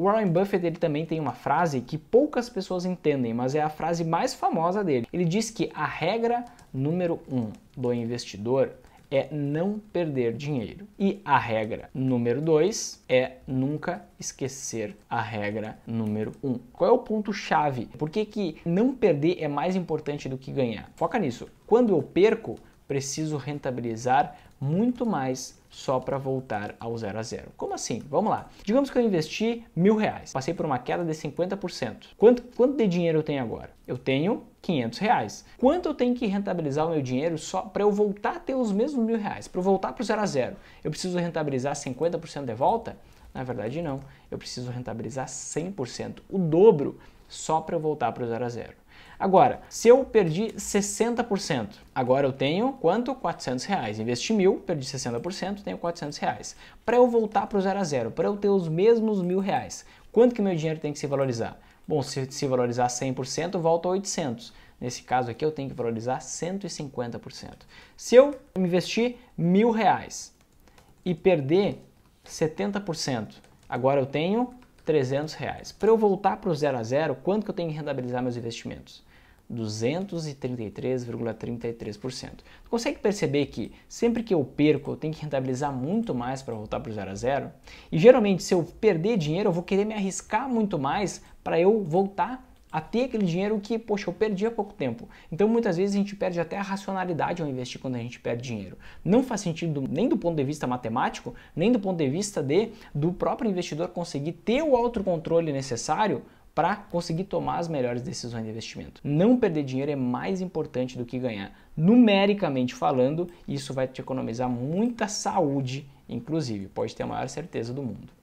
O Warren Buffett ele também tem uma frase que poucas pessoas entendem, mas é a frase mais famosa dele. Ele diz que a regra número um do investidor é não perder dinheiro. E a regra número dois é nunca esquecer a regra número um. Qual é o ponto chave? Por que, que não perder é mais importante do que ganhar? Foca nisso. Quando eu perco, preciso rentabilizar muito mais só para voltar ao zero a zero. Como assim? Vamos lá. Digamos que eu investi mil reais, passei por uma queda de 50%. Quanto, quanto de dinheiro eu tenho agora? Eu tenho 500 reais. Quanto eu tenho que rentabilizar o meu dinheiro só para eu voltar a ter os mesmos mil reais? Para eu voltar para o zero a zero, eu preciso rentabilizar 50% de volta? Na verdade, não. Eu preciso rentabilizar 100%, o dobro só para eu voltar para o zero a zero. Agora, se eu perdi 60%, agora eu tenho quanto? 400 reais. Investi mil, perdi 60%, tenho 400 reais. Para eu voltar para o zero a zero, para eu ter os mesmos mil reais, quanto que meu dinheiro tem que se valorizar? Bom, se se valorizar 100%, volta a 800. Nesse caso aqui, eu tenho que valorizar 150%. Se eu investir mil reais e perder 70%, agora eu tenho 300 reais. Para eu voltar para o zero a zero, quanto que eu tenho que rentabilizar meus investimentos? 233,33%. consegue perceber que sempre que eu perco, eu tenho que rentabilizar muito mais para voltar para o zero a zero? E geralmente, se eu perder dinheiro, eu vou querer me arriscar muito mais para eu voltar a ter aquele dinheiro que, poxa, eu perdi há pouco tempo. Então muitas vezes a gente perde até a racionalidade ao investir quando a gente perde dinheiro. Não faz sentido nem do ponto de vista matemático, nem do ponto de vista de do próprio investidor conseguir ter o autocontrole necessário para conseguir tomar as melhores decisões de investimento. Não perder dinheiro é mais importante do que ganhar. Numericamente falando, isso vai te economizar muita saúde, inclusive, pode ter a maior certeza do mundo.